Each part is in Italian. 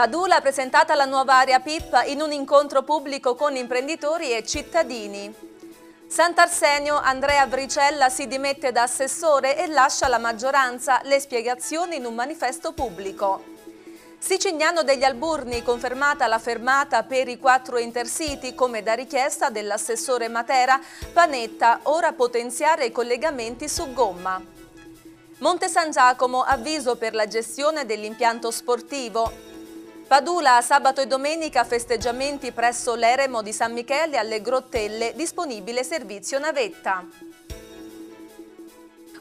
Padula ha presentato la nuova area PIP in un incontro pubblico con imprenditori e cittadini. Sant'Arsenio Andrea Bricella si dimette da assessore e lascia alla maggioranza le spiegazioni in un manifesto pubblico. Sicignano degli Alburni confermata la fermata per i quattro intercity come da richiesta dell'assessore Matera, Panetta ora potenziare i collegamenti su gomma. Monte San Giacomo avviso per la gestione dell'impianto sportivo. Padula, sabato e domenica festeggiamenti presso l'Eremo di San Michele alle Grottelle, disponibile servizio navetta.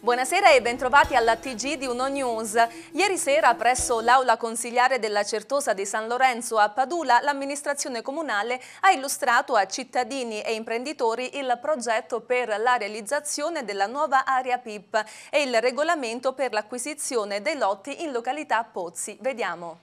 Buonasera e bentrovati alla TG di Uno News. Ieri sera presso l'aula consigliare della Certosa di San Lorenzo a Padula l'amministrazione comunale ha illustrato a cittadini e imprenditori il progetto per la realizzazione della nuova area PIP e il regolamento per l'acquisizione dei lotti in località Pozzi. Vediamo.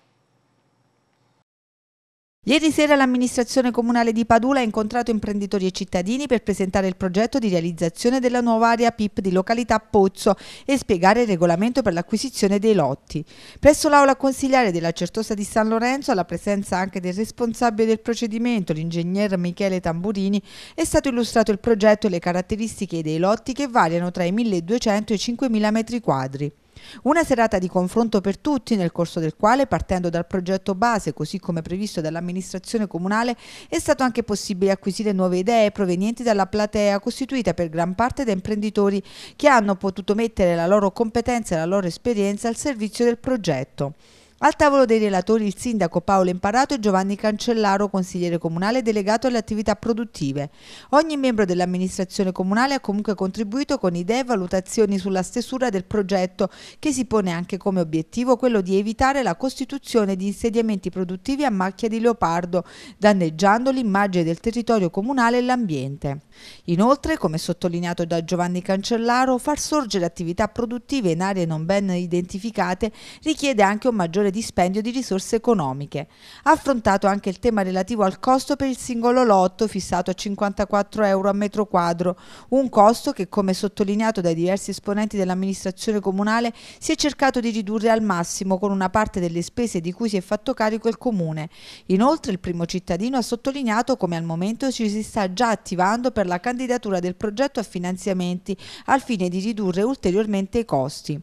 Ieri sera l'amministrazione comunale di Padula ha incontrato imprenditori e cittadini per presentare il progetto di realizzazione della nuova area PIP di località Pozzo e spiegare il regolamento per l'acquisizione dei lotti. Presso l'aula consigliare della Certosa di San Lorenzo, alla presenza anche del responsabile del procedimento, l'ingegner Michele Tamburini, è stato illustrato il progetto e le caratteristiche dei lotti che variano tra i 1200 e i 5000 metri quadri. Una serata di confronto per tutti, nel corso del quale, partendo dal progetto base, così come previsto dall'amministrazione comunale, è stato anche possibile acquisire nuove idee provenienti dalla platea costituita per gran parte da imprenditori che hanno potuto mettere la loro competenza e la loro esperienza al servizio del progetto. Al tavolo dei relatori il sindaco Paolo Imparato e Giovanni Cancellaro, consigliere comunale delegato alle attività produttive. Ogni membro dell'amministrazione comunale ha comunque contribuito con idee e valutazioni sulla stesura del progetto che si pone anche come obiettivo quello di evitare la costituzione di insediamenti produttivi a macchia di leopardo, danneggiando l'immagine del territorio comunale e l'ambiente. Inoltre, come sottolineato da Giovanni Cancellaro, far sorgere attività produttive in aree non ben identificate richiede anche un maggiore maggiore dispendio di risorse economiche. Ha affrontato anche il tema relativo al costo per il singolo lotto fissato a 54 euro a metro quadro, un costo che come sottolineato dai diversi esponenti dell'amministrazione comunale si è cercato di ridurre al massimo con una parte delle spese di cui si è fatto carico il comune. Inoltre il primo cittadino ha sottolineato come al momento ci si sta già attivando per la candidatura del progetto a finanziamenti al fine di ridurre ulteriormente i costi.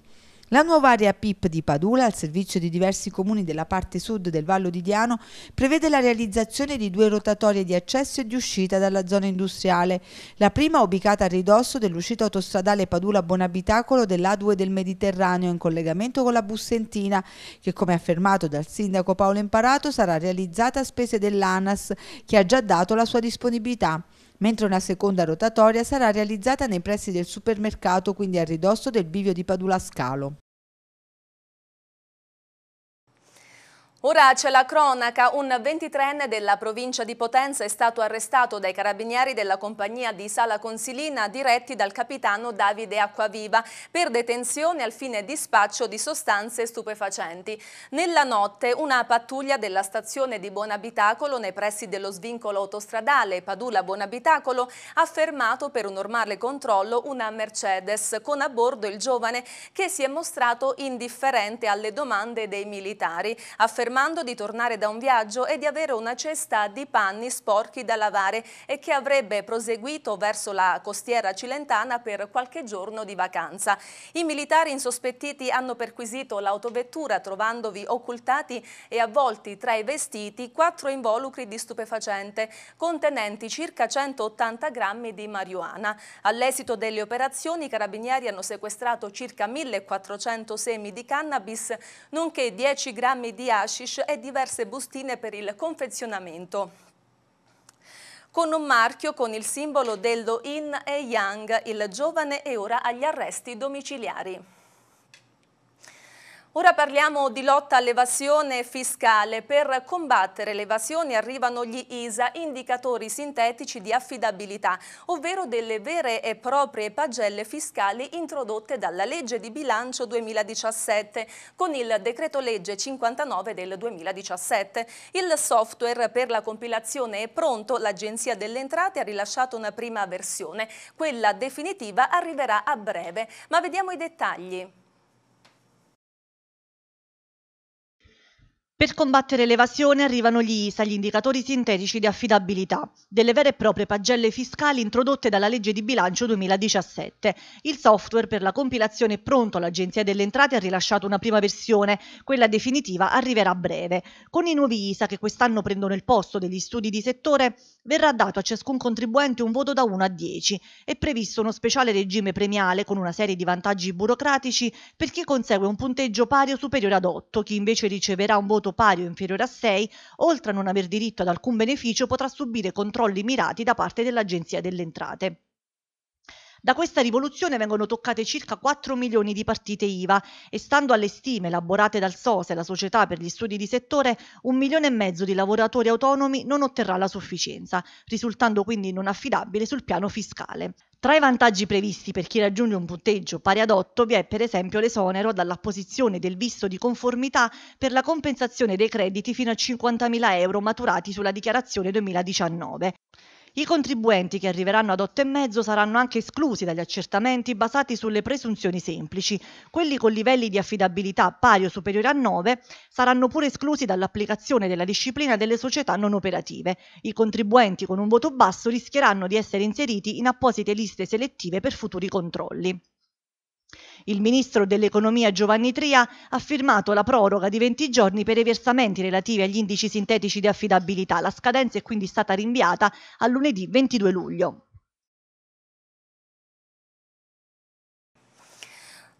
La nuova area PIP di Padula, al servizio di diversi comuni della parte sud del Vallo di Diano, prevede la realizzazione di due rotatorie di accesso e di uscita dalla zona industriale. La prima ubicata a ridosso dell'uscita autostradale Padula-Bonabitacolo dell'A2 del Mediterraneo in collegamento con la Bussentina, che come affermato dal sindaco Paolo Imparato sarà realizzata a spese dell'ANAS, che ha già dato la sua disponibilità mentre una seconda rotatoria sarà realizzata nei pressi del supermercato, quindi a ridosso del bivio di Padula Scalo. Ora c'è la cronaca, un 23enne della provincia di Potenza è stato arrestato dai carabinieri della compagnia di Sala Consilina diretti dal capitano Davide Acquaviva per detenzione al fine di spaccio di sostanze stupefacenti. Nella notte una pattuglia della stazione di Buonabitacolo nei pressi dello svincolo autostradale Padula-Buonabitacolo ha fermato per un normale controllo una Mercedes con a bordo il giovane che si è mostrato indifferente alle domande dei militari. Affermato affermando di tornare da un viaggio e di avere una cesta di panni sporchi da lavare e che avrebbe proseguito verso la costiera cilentana per qualche giorno di vacanza. I militari insospettiti hanno perquisito l'autovettura trovandovi occultati e avvolti tra i vestiti quattro involucri di stupefacente contenenti circa 180 grammi di marijuana. All'esito delle operazioni i carabinieri hanno sequestrato circa 1400 semi di cannabis nonché 10 grammi di acidi hashish e diverse bustine per il confezionamento con un marchio con il simbolo dello Yin e Yang, il giovane è ora agli arresti domiciliari. Ora parliamo di lotta all'evasione fiscale. Per combattere l'evasione arrivano gli ISA, indicatori sintetici di affidabilità, ovvero delle vere e proprie pagelle fiscali introdotte dalla legge di bilancio 2017 con il decreto legge 59 del 2017. Il software per la compilazione è pronto, l'Agenzia delle Entrate ha rilasciato una prima versione. Quella definitiva arriverà a breve, ma vediamo i dettagli. Per combattere l'evasione arrivano gli ISA, gli indicatori sintetici di affidabilità, delle vere e proprie pagelle fiscali introdotte dalla legge di bilancio 2017. Il software per la compilazione è pronto, l'Agenzia delle Entrate ha rilasciato una prima versione, quella definitiva arriverà a breve. Con i nuovi ISA che quest'anno prendono il posto degli studi di settore, verrà dato a ciascun contribuente un voto da 1 a 10. È previsto uno speciale regime premiale con una serie di vantaggi burocratici per chi consegue un punteggio pari o superiore ad 8, chi invece riceverà un voto pari o inferiore a 6, oltre a non aver diritto ad alcun beneficio, potrà subire controlli mirati da parte dell'Agenzia delle Entrate. Da questa rivoluzione vengono toccate circa 4 milioni di partite IVA e stando alle stime elaborate dal SOSE, la Società per gli Studi di Settore, un milione e mezzo di lavoratori autonomi non otterrà la sufficienza, risultando quindi non affidabile sul piano fiscale. Tra i vantaggi previsti per chi raggiunge un punteggio pari ad 8 vi è per esempio l'esonero dall'apposizione del visto di conformità per la compensazione dei crediti fino a 50.000 euro maturati sulla dichiarazione 2019. I contribuenti che arriveranno ad 8,5 saranno anche esclusi dagli accertamenti basati sulle presunzioni semplici. Quelli con livelli di affidabilità pari o superiori a 9 saranno pure esclusi dall'applicazione della disciplina delle società non operative. I contribuenti con un voto basso rischieranno di essere inseriti in apposite liste selettive per futuri controlli. Il ministro dell'Economia Giovanni Tria ha firmato la proroga di 20 giorni per i versamenti relativi agli indici sintetici di affidabilità. La scadenza è quindi stata rinviata a lunedì 22 luglio.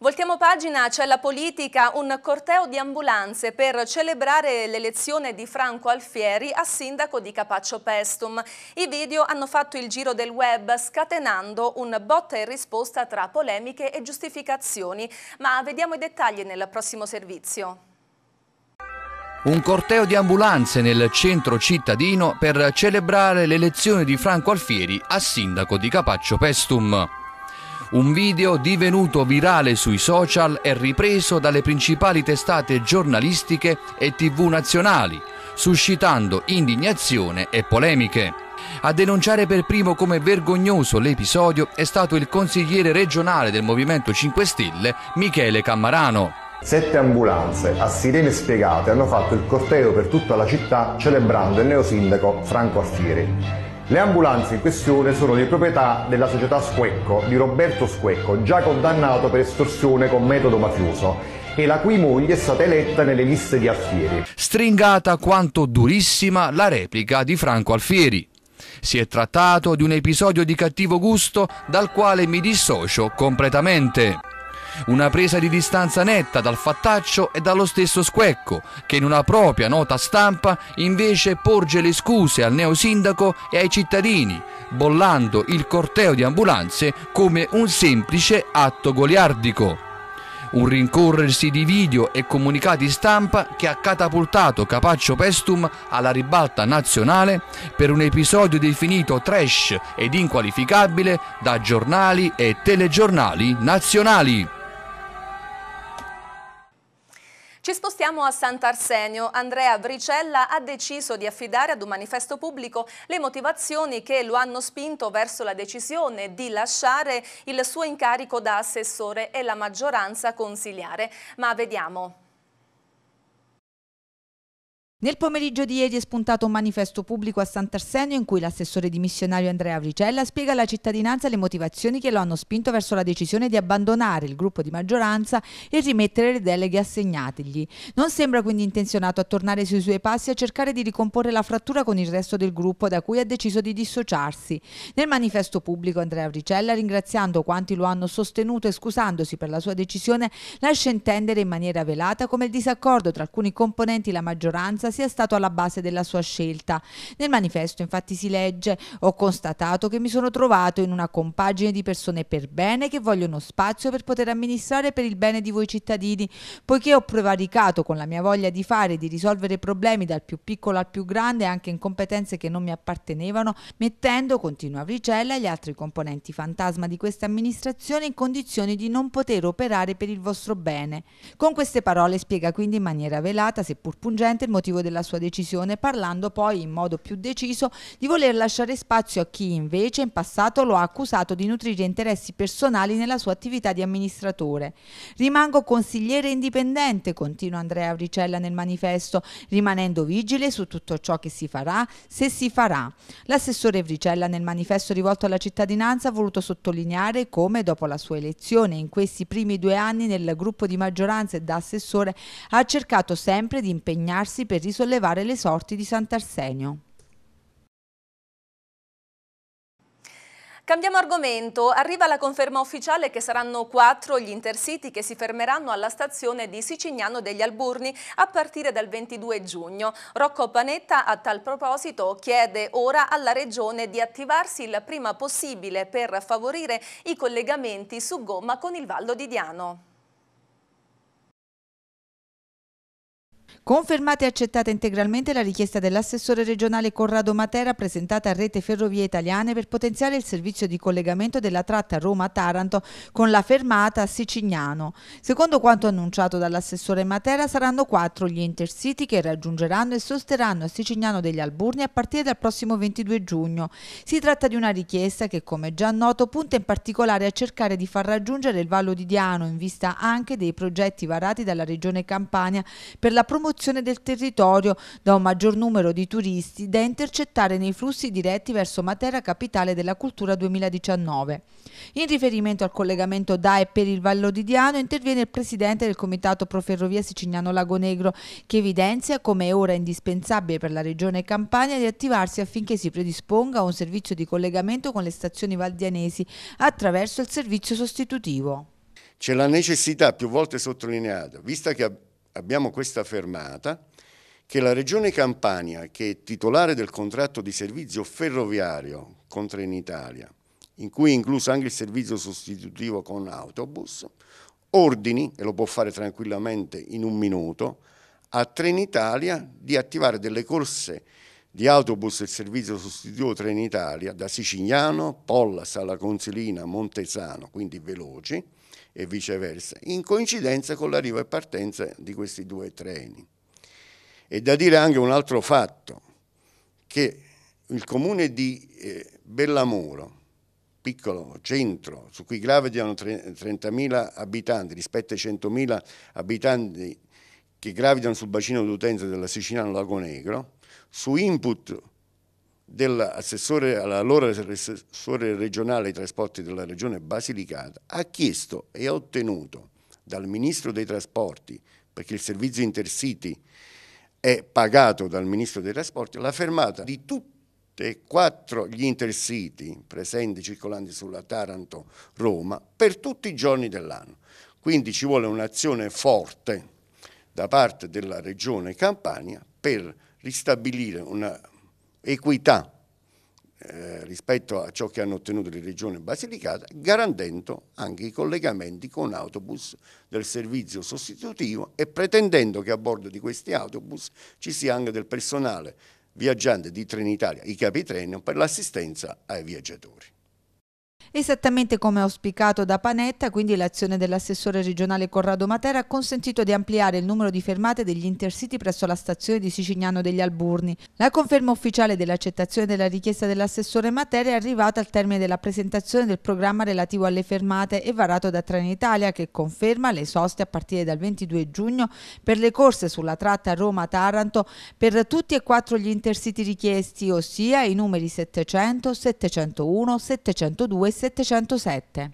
Voltiamo pagina, c'è la politica, un corteo di ambulanze per celebrare l'elezione di Franco Alfieri a sindaco di Capaccio Pestum. I video hanno fatto il giro del web scatenando un botta e risposta tra polemiche e giustificazioni, ma vediamo i dettagli nel prossimo servizio. Un corteo di ambulanze nel centro cittadino per celebrare l'elezione di Franco Alfieri a sindaco di Capaccio Pestum un video divenuto virale sui social e ripreso dalle principali testate giornalistiche e tv nazionali, suscitando indignazione e polemiche. A denunciare per primo come vergognoso l'episodio è stato il consigliere regionale del Movimento 5 Stelle Michele Cammarano. Sette ambulanze a sirene spiegate hanno fatto il corteo per tutta la città celebrando il neosindaco Franco Alfieri. Le ambulanze in questione sono di proprietà della società Squecco, di Roberto Squecco, già condannato per estorsione con metodo mafioso e la cui moglie è stata eletta nelle liste di Alfieri. Stringata quanto durissima la replica di Franco Alfieri. Si è trattato di un episodio di cattivo gusto dal quale mi dissocio completamente una presa di distanza netta dal fattaccio e dallo stesso Squecco, che in una propria nota stampa invece porge le scuse al neosindaco e ai cittadini, bollando il corteo di ambulanze come un semplice atto goliardico un rincorrersi di video e comunicati stampa che ha catapultato Capaccio Pestum alla ribalta nazionale per un episodio definito trash ed inqualificabile da giornali e telegiornali nazionali. Ci spostiamo a Sant'Arsenio. Andrea Bricella ha deciso di affidare ad un manifesto pubblico le motivazioni che lo hanno spinto verso la decisione di lasciare il suo incarico da assessore e la maggioranza consigliare. Ma vediamo. Nel pomeriggio di ieri è spuntato un manifesto pubblico a Sant'Arsenio in cui l'assessore dimissionario Andrea Avricella spiega alla cittadinanza le motivazioni che lo hanno spinto verso la decisione di abbandonare il gruppo di maggioranza e rimettere le deleghe assegnategli. Non sembra quindi intenzionato a tornare sui suoi passi e a cercare di ricomporre la frattura con il resto del gruppo da cui ha deciso di dissociarsi. Nel manifesto pubblico Andrea Avricella, ringraziando quanti lo hanno sostenuto e scusandosi per la sua decisione, lascia intendere in maniera velata come il disaccordo tra alcuni componenti la maggioranza sia stato alla base della sua scelta. Nel manifesto infatti si legge ho constatato che mi sono trovato in una compagine di persone per bene che vogliono spazio per poter amministrare per il bene di voi cittadini, poiché ho prevaricato con la mia voglia di fare e di risolvere problemi dal più piccolo al più grande anche in competenze che non mi appartenevano, mettendo, continua Vricella, gli altri componenti fantasma di questa amministrazione in condizioni di non poter operare per il vostro bene. Con queste parole spiega quindi in maniera velata, seppur pungente, il motivo della sua decisione, parlando poi in modo più deciso di voler lasciare spazio a chi invece in passato lo ha accusato di nutrire interessi personali nella sua attività di amministratore. Rimango consigliere indipendente, continua Andrea Avricella nel manifesto, rimanendo vigile su tutto ciò che si farà, se si farà. L'assessore Avricella nel manifesto rivolto alla cittadinanza ha voluto sottolineare come dopo la sua elezione in questi primi due anni nel gruppo di maggioranza e da assessore ha cercato sempre di impegnarsi per risollevare le sorti di Sant'Arsenio. Cambiamo argomento, arriva la conferma ufficiale che saranno quattro gli intercity che si fermeranno alla stazione di Sicignano degli Alburni a partire dal 22 giugno. Rocco Panetta a tal proposito chiede ora alla Regione di attivarsi il prima possibile per favorire i collegamenti su gomma con il Vallo di Diano. Confermata e accettata integralmente la richiesta dell'assessore regionale Corrado Matera presentata a Rete Ferrovie Italiane per potenziare il servizio di collegamento della tratta Roma-Taranto con la fermata Sicignano. Secondo quanto annunciato dall'assessore Matera saranno quattro gli intercity che raggiungeranno e sosterranno a Sicignano degli Alburni a partire dal prossimo 22 giugno. Si tratta di una richiesta che, come già noto, punta in particolare a cercare di far raggiungere il Vallo di Diano in vista anche dei progetti varati dalla Regione Campania per la promozione promozione del territorio da un maggior numero di turisti da intercettare nei flussi diretti verso Matera Capitale della Cultura 2019. In riferimento al collegamento da e per il Vallo di Diano interviene il presidente del Comitato Proferrovia Siciliano Lago Negro che evidenzia come è ora indispensabile per la regione Campania di attivarsi affinché si predisponga un servizio di collegamento con le stazioni valdianesi attraverso il servizio sostitutivo. C'è la necessità più volte sottolineata, vista che abbiamo questa fermata che la Regione Campania, che è titolare del contratto di servizio ferroviario con Trenitalia, in cui è incluso anche il servizio sostitutivo con autobus, ordini, e lo può fare tranquillamente in un minuto, a Trenitalia di attivare delle corse di autobus e servizio sostitutivo Trenitalia da Sicignano, Polla, Sala Consilina, Montesano, quindi veloci, e viceversa, in coincidenza con l'arrivo e partenza di questi due treni. E da dire anche un altro fatto, che il comune di eh, Bellamuro, piccolo centro su cui gravitano 30.000 abitanti rispetto ai 100.000 abitanti che gravitano sul bacino d'utenza della Sicilia Lago Negro, su input dell'assessore, all'allora assessore regionale ai trasporti della regione Basilicata, ha chiesto e ha ottenuto dal ministro dei trasporti, perché il servizio Intercity è pagato dal ministro dei trasporti, la fermata di tutti e quattro gli intercity presenti circolanti sulla Taranto-Roma per tutti i giorni dell'anno. Quindi ci vuole un'azione forte da parte della Regione Campania per ristabilire una equità eh, rispetto a ciò che hanno ottenuto le regioni Basilicata, garantendo anche i collegamenti con autobus del servizio sostitutivo e pretendendo che a bordo di questi autobus ci sia anche del personale viaggiante di Trenitalia, i capitreno, per l'assistenza ai viaggiatori. Esattamente come auspicato da Panetta, quindi l'azione dell'assessore regionale Corrado Matera ha consentito di ampliare il numero di fermate degli intercity presso la stazione di Sicignano degli Alburni. La conferma ufficiale dell'accettazione della richiesta dell'assessore Matera è arrivata al termine della presentazione del programma relativo alle fermate e varato da Trenitalia che conferma le soste a partire dal 22 giugno per le corse sulla tratta Roma-Taranto per tutti e quattro gli intercity richiesti, ossia i numeri 700, 701, 702 e 703. 707.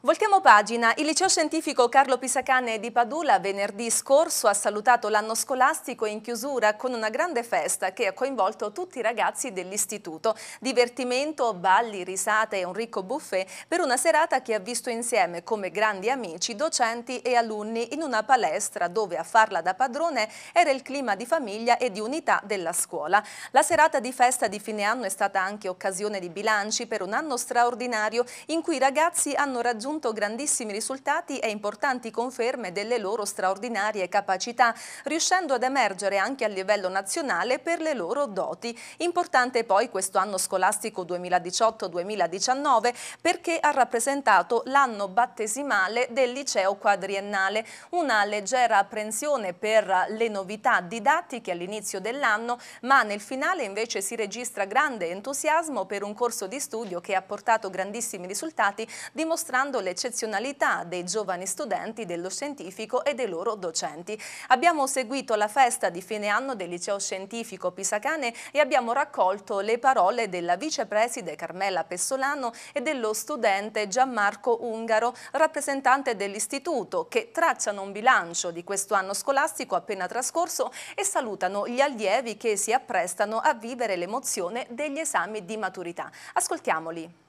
Voltiamo pagina. Il liceo scientifico Carlo Pisacane di Padula venerdì scorso ha salutato l'anno scolastico in chiusura con una grande festa che ha coinvolto tutti i ragazzi dell'istituto. Divertimento, balli, risate e un ricco buffet per una serata che ha visto insieme come grandi amici, docenti e alunni in una palestra dove a farla da padrone era il clima di famiglia e di unità della scuola. La serata di festa di fine anno è stata anche occasione di bilanci per un anno straordinario in cui i ragazzi hanno raggiunto raggiunto grandissimi risultati e importanti conferme delle loro straordinarie capacità, riuscendo ad emergere anche a livello nazionale per le loro doti. Importante poi questo anno scolastico 2018-2019 perché ha rappresentato l'anno battesimale del liceo quadriennale, una leggera apprensione per le novità didattiche all'inizio dell'anno, ma nel finale invece si registra grande entusiasmo per un corso di studio che ha portato grandissimi risultati dimostrando dimostrando l'eccezionalità dei giovani studenti dello scientifico e dei loro docenti. Abbiamo seguito la festa di fine anno del liceo scientifico Pisacane e abbiamo raccolto le parole della vicepreside Carmela Pessolano e dello studente Gianmarco Ungaro, rappresentante dell'istituto, che tracciano un bilancio di questo anno scolastico appena trascorso e salutano gli allievi che si apprestano a vivere l'emozione degli esami di maturità. Ascoltiamoli.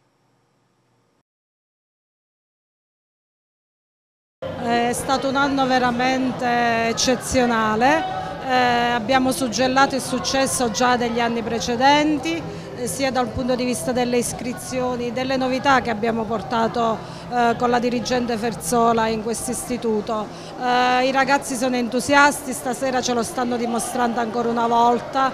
È stato un anno veramente eccezionale, eh, abbiamo suggellato il successo già degli anni precedenti, eh, sia dal punto di vista delle iscrizioni, delle novità che abbiamo portato eh, con la dirigente Ferzola in questo istituto. Eh, I ragazzi sono entusiasti, stasera ce lo stanno dimostrando ancora una volta,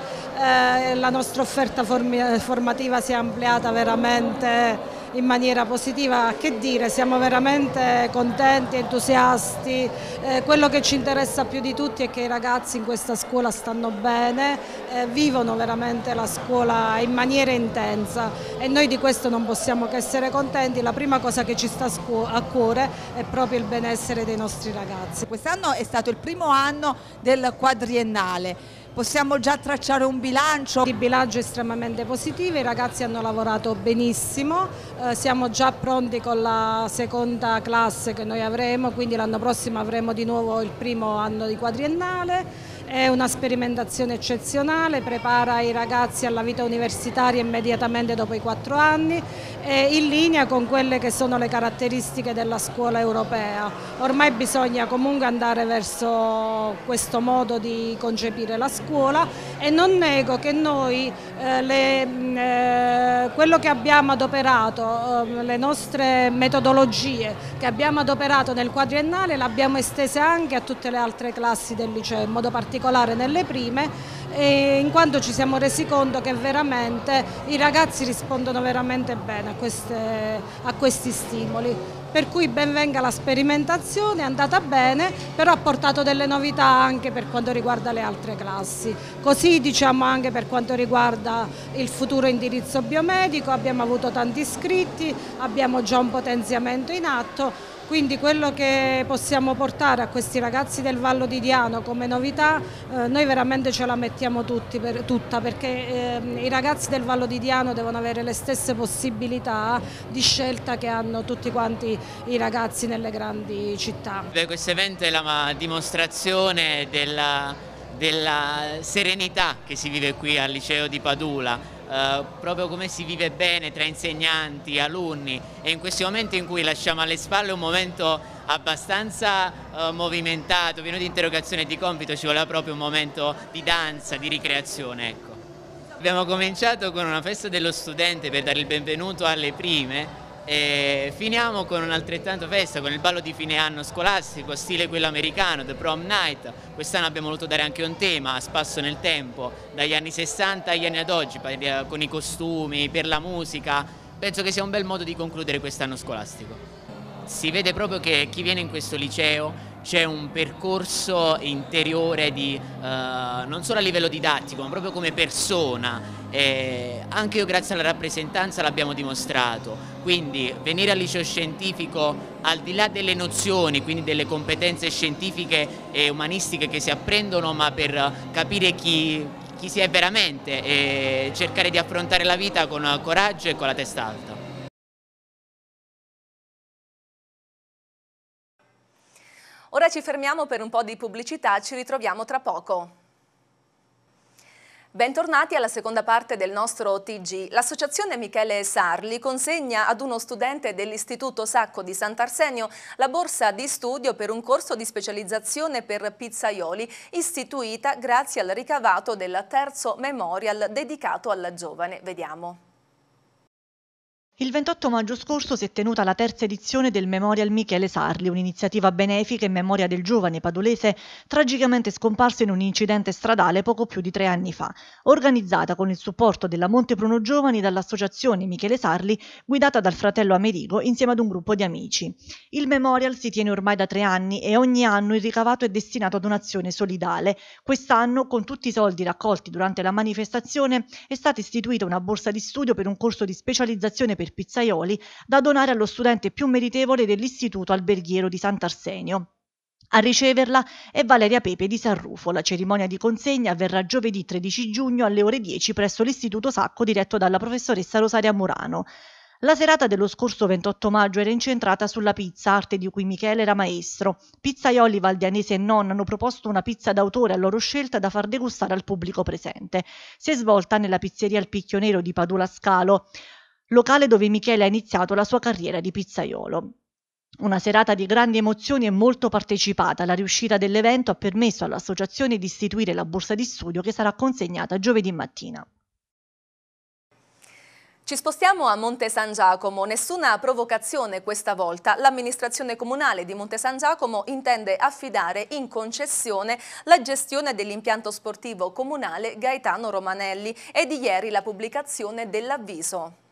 eh, la nostra offerta formativa si è ampliata veramente in maniera positiva, che dire, siamo veramente contenti, entusiasti, eh, quello che ci interessa più di tutti è che i ragazzi in questa scuola stanno bene, eh, vivono veramente la scuola in maniera intensa e noi di questo non possiamo che essere contenti, la prima cosa che ci sta a cuore è proprio il benessere dei nostri ragazzi. Quest'anno è stato il primo anno del quadriennale, possiamo già tracciare un bilancio? Il bilancio è estremamente positivo, i ragazzi hanno lavorato benissimo, eh, siamo già pronti con la seconda classe che noi avremo, quindi l'anno prossimo avremo di nuovo il primo anno di quadriennale. È una sperimentazione eccezionale, prepara i ragazzi alla vita universitaria immediatamente dopo i quattro anni in linea con quelle che sono le caratteristiche della scuola europea. Ormai bisogna comunque andare verso questo modo di concepire la scuola e non nego che noi eh, le, mm, eh, quello che abbiamo adoperato, eh, le nostre metodologie che abbiamo adoperato nel quadriennale le abbiamo estese anche a tutte le altre classi del liceo, in modo particolare nelle prime in quanto ci siamo resi conto che veramente i ragazzi rispondono veramente bene a, queste, a questi stimoli per cui ben venga la sperimentazione, è andata bene, però ha portato delle novità anche per quanto riguarda le altre classi. Così diciamo anche per quanto riguarda il futuro indirizzo biomedico, abbiamo avuto tanti iscritti, abbiamo già un potenziamento in atto, quindi quello che possiamo portare a questi ragazzi del Vallo di Diano come novità, eh, noi veramente ce la mettiamo tutti, per, tutta perché eh, i ragazzi del Vallo di Diano devono avere le stesse possibilità di scelta che hanno tutti quanti i ragazzi nelle grandi città. Beh, questo evento è la dimostrazione della della serenità che si vive qui al liceo di Padula eh, proprio come si vive bene tra insegnanti, alunni e in questi momenti in cui lasciamo alle spalle un momento abbastanza eh, movimentato, pieno di interrogazione e di compito, ci voleva proprio un momento di danza, di ricreazione. Ecco. Abbiamo cominciato con una festa dello studente per dare il benvenuto alle prime e finiamo con un'altrettanto festa, con il ballo di fine anno scolastico, stile quello americano, The Prom Night. Quest'anno abbiamo voluto dare anche un tema a spasso nel tempo, dagli anni 60 agli anni ad oggi, eh, con i costumi, per la musica. Penso che sia un bel modo di concludere quest'anno scolastico. Si vede proprio che chi viene in questo liceo c'è un percorso interiore di, eh, non solo a livello didattico ma proprio come persona e anche io grazie alla rappresentanza l'abbiamo dimostrato quindi venire al liceo scientifico al di là delle nozioni quindi delle competenze scientifiche e umanistiche che si apprendono ma per capire chi, chi si è veramente e cercare di affrontare la vita con coraggio e con la testa alta Ora ci fermiamo per un po' di pubblicità, ci ritroviamo tra poco. Bentornati alla seconda parte del nostro TG. L'associazione Michele Sarli consegna ad uno studente dell'Istituto Sacco di Sant'Arsenio la borsa di studio per un corso di specializzazione per pizzaioli istituita grazie al ricavato del terzo memorial dedicato alla giovane. Vediamo. Il 28 maggio scorso si è tenuta la terza edizione del Memorial Michele Sarli, un'iniziativa benefica in memoria del giovane padolese tragicamente scomparso in un incidente stradale poco più di tre anni fa, organizzata con il supporto della Montepruno Giovani dall'associazione Michele Sarli, guidata dal fratello Amerigo insieme ad un gruppo di amici. Il Memorial si tiene ormai da tre anni e ogni anno il ricavato è destinato ad un'azione solidale. Quest'anno, con tutti i soldi raccolti durante la manifestazione, è stata istituita una borsa di studio per un corso di specializzazione per per pizzaioli da donare allo studente più meritevole dell'Istituto Alberghiero di Sant'Arsenio. A riceverla è Valeria Pepe di San Rufo. La cerimonia di consegna avverrà giovedì 13 giugno alle ore 10 presso l'Istituto Sacco diretto dalla professoressa Rosaria Murano. La serata dello scorso 28 maggio era incentrata sulla pizza, arte di cui Michele era maestro. Pizzaioli Valdianese e Non hanno proposto una pizza d'autore a loro scelta da far degustare al pubblico presente. Si è svolta nella pizzeria Al Picchio Nero di Padula Scalo locale dove Michele ha iniziato la sua carriera di pizzaiolo. Una serata di grandi emozioni e molto partecipata, la riuscita dell'evento ha permesso all'associazione di istituire la borsa di studio che sarà consegnata giovedì mattina. Ci spostiamo a Monte San Giacomo. Nessuna provocazione questa volta. L'amministrazione comunale di Monte San Giacomo intende affidare in concessione la gestione dell'impianto sportivo comunale Gaetano Romanelli e di ieri la pubblicazione dell'avviso.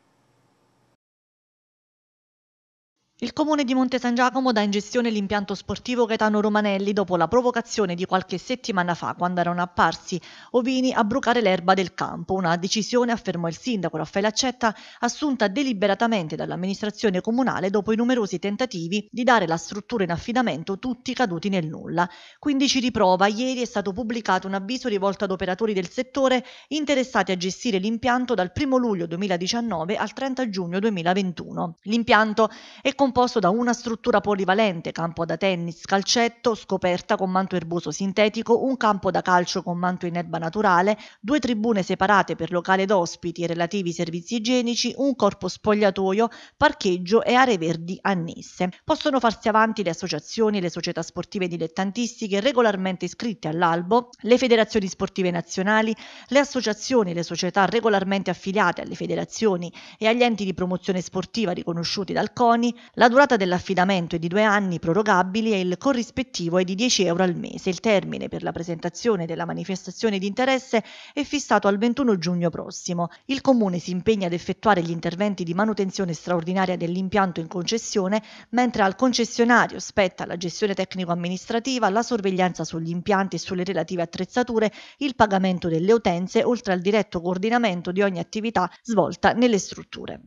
Il comune di Monte San Giacomo dà in gestione l'impianto sportivo Gaetano Romanelli dopo la provocazione di qualche settimana fa quando erano apparsi ovini a brucare l'erba del campo, una decisione, affermò il sindaco Raffaele Accetta, assunta deliberatamente dall'amministrazione comunale dopo i numerosi tentativi di dare la struttura in affidamento tutti caduti nel nulla. 15 di prova, ieri è stato pubblicato un avviso rivolto ad operatori del settore interessati a gestire l'impianto dal 1 luglio 2019 al 30 giugno 2021. L'impianto è comp- composto da una struttura polivalente, campo da tennis, calcetto, scoperta con manto erboso sintetico, un campo da calcio con manto in erba naturale, due tribune separate per locale d'ospiti e relativi servizi igienici, un corpo spogliatoio, parcheggio e aree verdi annesse. Possono farsi avanti le associazioni e le società sportive dilettantistiche regolarmente iscritte all'albo, le federazioni sportive nazionali, le associazioni e le società regolarmente affiliate alle federazioni e agli enti di promozione sportiva riconosciuti dal CONI, la durata dell'affidamento è di due anni prorogabili e il corrispettivo è di 10 euro al mese. Il termine per la presentazione della manifestazione di interesse è fissato al 21 giugno prossimo. Il Comune si impegna ad effettuare gli interventi di manutenzione straordinaria dell'impianto in concessione, mentre al concessionario spetta la gestione tecnico-amministrativa, la sorveglianza sugli impianti e sulle relative attrezzature, il pagamento delle utenze, oltre al diretto coordinamento di ogni attività svolta nelle strutture.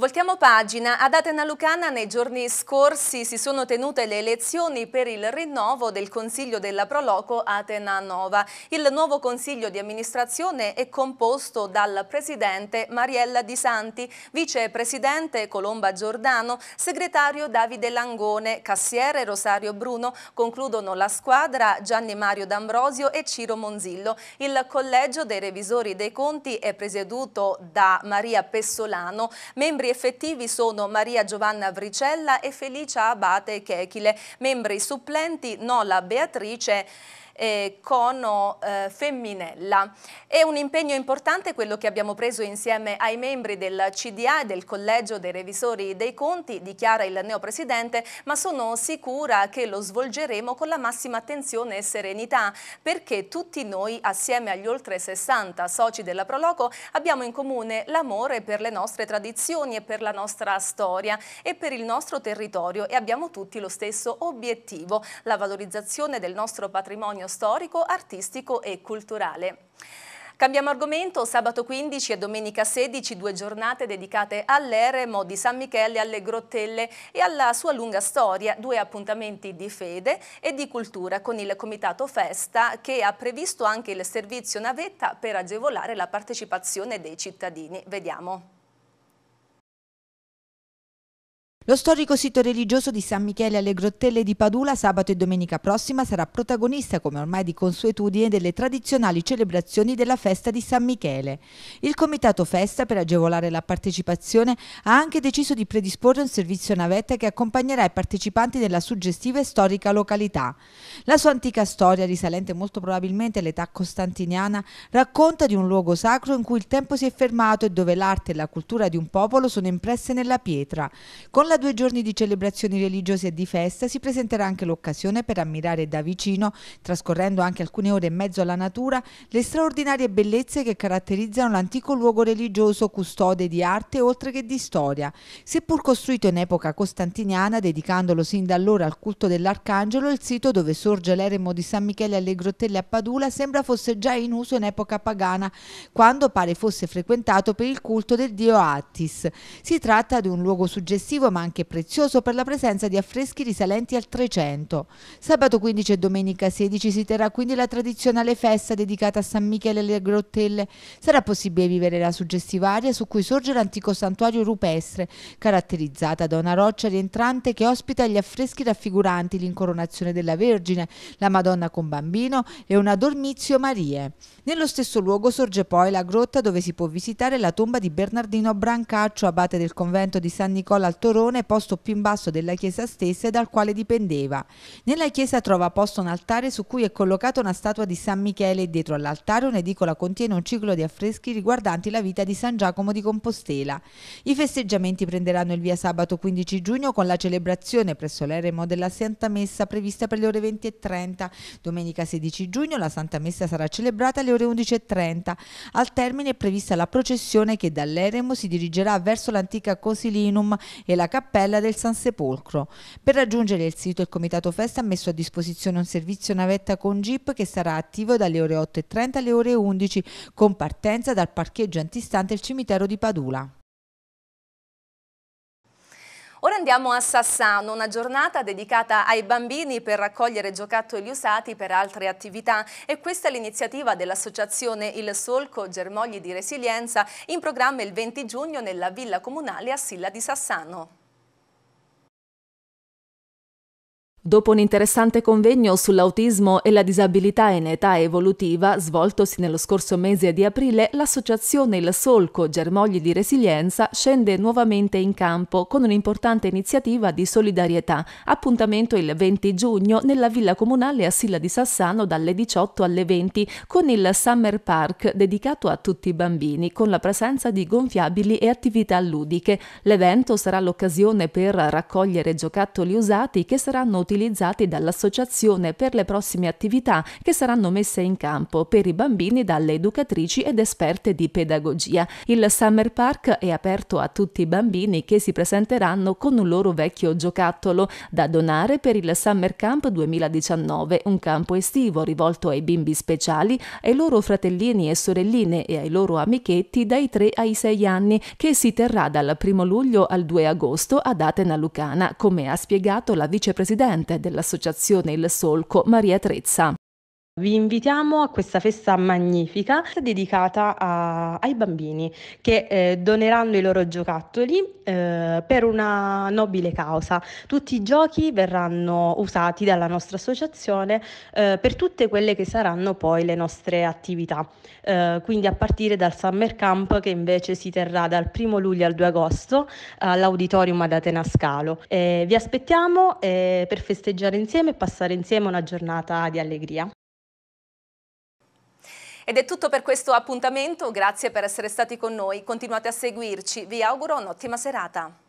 Voltiamo pagina. Ad Atena Lucana nei giorni scorsi si sono tenute le elezioni per il rinnovo del Consiglio della Proloco Atena Nova. Il nuovo Consiglio di amministrazione è composto dal Presidente Mariella Di Santi, Vicepresidente Colomba Giordano, Segretario Davide Langone, Cassiere Rosario Bruno, concludono la squadra Gianni Mario D'Ambrosio e Ciro Monzillo. Il Collegio dei Revisori dei Conti è presieduto da Maria Pessolano, membri effettivi sono Maria Giovanna Vricella e Felicia Abate Chechile, membri supplenti Nola Beatrice eh, con oh, eh, Femminella. È un impegno importante quello che abbiamo preso insieme ai membri del CDA e del Collegio dei Revisori dei Conti, dichiara il neopresidente, ma sono sicura che lo svolgeremo con la massima attenzione e serenità, perché tutti noi, assieme agli oltre 60 soci della Proloco, abbiamo in comune l'amore per le nostre tradizioni e per la nostra storia e per il nostro territorio e abbiamo tutti lo stesso obiettivo, la valorizzazione del nostro patrimonio storico, artistico e culturale. Cambiamo argomento, sabato 15 e domenica 16 due giornate dedicate all'eremo di San Michele, alle grottelle e alla sua lunga storia, due appuntamenti di fede e di cultura con il Comitato Festa che ha previsto anche il servizio navetta per agevolare la partecipazione dei cittadini. Vediamo. Lo storico sito religioso di San Michele alle Grottelle di Padula sabato e domenica prossima sarà protagonista, come ormai di consuetudine, delle tradizionali celebrazioni della festa di San Michele. Il Comitato Festa, per agevolare la partecipazione, ha anche deciso di predisporre un servizio navetta che accompagnerà i partecipanti nella suggestiva e storica località. La sua antica storia, risalente molto probabilmente all'età costantiniana, racconta di un luogo sacro in cui il tempo si è fermato e dove l'arte e la cultura di un popolo sono impresse nella pietra. Con alla due giorni di celebrazioni religiose e di festa si presenterà anche l'occasione per ammirare da vicino, trascorrendo anche alcune ore e mezzo alla natura, le straordinarie bellezze che caratterizzano l'antico luogo religioso custode di arte oltre che di storia. Seppur costruito in epoca costantiniana, dedicandolo sin da allora al culto dell'Arcangelo, il sito dove sorge l'eremo di San Michele alle Grottelle a Padula sembra fosse già in uso in epoca pagana, quando pare fosse frequentato per il culto del dio Attis. Si tratta di un luogo suggestivo ma anche prezioso per la presenza di affreschi risalenti al 300. Sabato 15 e domenica 16 si terrà quindi la tradizionale festa dedicata a San Michele alle Grottelle. Sarà possibile vivere la suggestiva aria su cui sorge l'antico santuario rupestre, caratterizzata da una roccia rientrante che ospita gli affreschi raffiguranti l'incoronazione della Vergine, la Madonna con bambino e una Dormizio Marie. Nello stesso luogo sorge poi la grotta dove si può visitare la tomba di Bernardino Brancaccio, abate del convento di San Nicola al Torone barone posto più in basso della chiesa stessa e dal quale dipendeva. Nella chiesa trova posto un altare su cui è collocata una statua di San Michele e dietro all'altare un'edicola contiene un ciclo di affreschi riguardanti la vita di San Giacomo di Compostela. I festeggiamenti prenderanno il via sabato 15 giugno con la celebrazione presso l'eremo della Santa Messa prevista per le ore 20.30. Domenica 16 giugno la Santa Messa sarà celebrata alle ore 11.30. Al termine è prevista la processione che dall'eremo si dirigerà verso l'antica Cosilinum e la cappella cappella del San Sepolcro. Per raggiungere il sito il Comitato Festa ha messo a disposizione un servizio navetta con jeep che sarà attivo dalle ore 8.30 alle ore 11 con partenza dal parcheggio antistante il cimitero di Padula. Ora andiamo a Sassano, una giornata dedicata ai bambini per raccogliere giocattoli usati per altre attività e questa è l'iniziativa dell'associazione Il Solco Germogli di Resilienza in programma il 20 giugno nella villa comunale a Silla di Sassano. Dopo un interessante convegno sull'autismo e la disabilità in età evolutiva, svoltosi nello scorso mese di aprile, l'associazione Il Solco Germogli di Resilienza scende nuovamente in campo con un'importante iniziativa di solidarietà, appuntamento il 20 giugno nella Villa Comunale a Silla di Sassano dalle 18 alle 20 con il Summer Park dedicato a tutti i bambini con la presenza di gonfiabili e attività ludiche. L'evento sarà l'occasione per raccogliere giocattoli usati che saranno utilizzati utilizzati dall'Associazione per le prossime attività che saranno messe in campo per i bambini dalle educatrici ed esperte di pedagogia. Il Summer Park è aperto a tutti i bambini che si presenteranno con un loro vecchio giocattolo da donare per il Summer Camp 2019, un campo estivo rivolto ai bimbi speciali, ai loro fratellini e sorelline e ai loro amichetti dai 3 ai 6 anni, che si terrà dal 1 luglio al 2 agosto ad Atena Lucana, come ha spiegato la vicepresidente presidente dell'associazione Il Solco, Maria Trezza. Vi invitiamo a questa festa magnifica dedicata a, ai bambini che eh, doneranno i loro giocattoli eh, per una nobile causa. Tutti i giochi verranno usati dalla nostra associazione eh, per tutte quelle che saranno poi le nostre attività. Eh, quindi a partire dal Summer Camp che invece si terrà dal 1 luglio al 2 agosto all'auditorium ad Atena Scalo. Eh, vi aspettiamo eh, per festeggiare insieme e passare insieme una giornata di allegria. Ed è tutto per questo appuntamento, grazie per essere stati con noi, continuate a seguirci, vi auguro un'ottima serata.